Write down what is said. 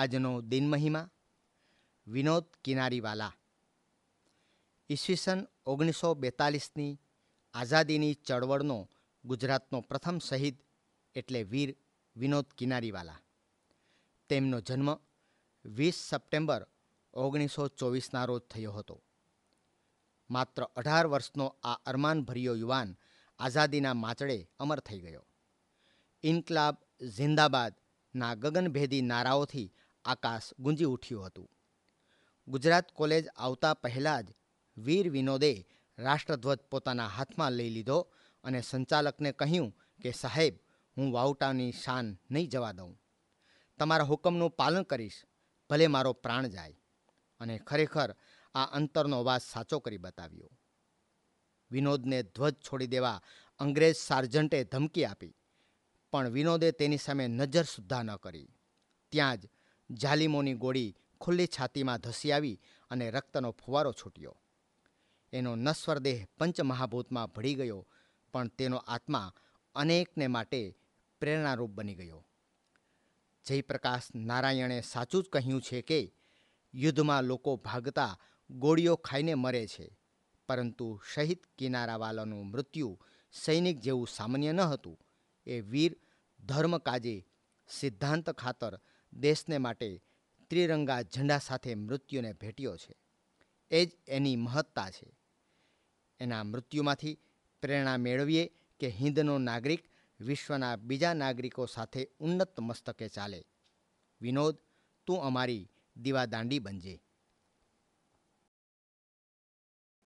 આજનો દિન મહિમા વિનોદ કિનારીવાલા ઈસવીસન ઓગણીસો બેતાલીસની આઝાદીની ચળવળનો ગુજરાતનો પ્રથમ શહીદ એટલે વીર વિનોદ કિનારીવાલા તેમનો જન્મ વીસ સપ્ટેમ્બર ઓગણીસો ચોવીસના રોજ થયો હતો માત્ર અઢાર વર્ષનો આ અરમાનભર્યો યુવાન આઝાદીના માચડે અમર થઈ ગયો ઇન્કલાબ જિંદાબાદના ગગનભેદી નારાઓથી આકાશ ગુંજી ઉઠ્યું હતું ગુજરાત કોલેજ આવતા પહેલાં જ વીર વિનોદે રાષ્ટ્રધ્વજ પોતાના હાથમાં લઈ લીધો અને સંચાલકને કહ્યું કે સાહેબ હું વાવટાની શાન નહીં જવા દઉં તમારા હુકમનું પાલન કરીશ ભલે મારો પ્રાણ જાય અને ખરેખર આ અંતરનો અવાજ સાચો કરી બતાવ્યો વિનોદને ધ્વજ છોડી દેવા અંગ્રેજ સાર્જન્ટે ધમકી આપી પણ વિનોદે તેની સામે નજર સુદ્ધા ન કરી ત્યાં જ જાલિમોની ગોળી ખુલ્લી છાતીમાં ધસી આવી અને રક્તનો ફુવારો છૂટ્યો એનો નશ્વર દેહ પંચમહાભૂતમાં ભળી ગયો પણ તેનો આત્મા અનેકને માટે પ્રેરણારૂપ બની ગયો જયપ્રકાશ નારાયણે સાચું જ કહ્યું છે કે યુદ્ધમાં લોકો ભાગતા ગોળીઓ ખાઈને મરે છે પરંતુ શહીદ કિનારાવાલાનું મૃત્યુ સૈનિક જેવું સામાન્ય ન હતું એ વીર ધર્મ કાજે સિદ્ધાંત ખાતર દેશને માટે ત્રિરંગા ઝંડા સાથે મૃત્યુને ભેટ્યો છે એ જ એની મહત્તા છે એના મૃત્યુમાંથી પ્રેરણા મેળવીએ કે હિંદનો નાગરિક વિશ્વના બીજા નાગરિકો સાથે ઉન્નત મસ્તકે ચાલે વિનોદ તું અમારી દીવાદાંડી બનજે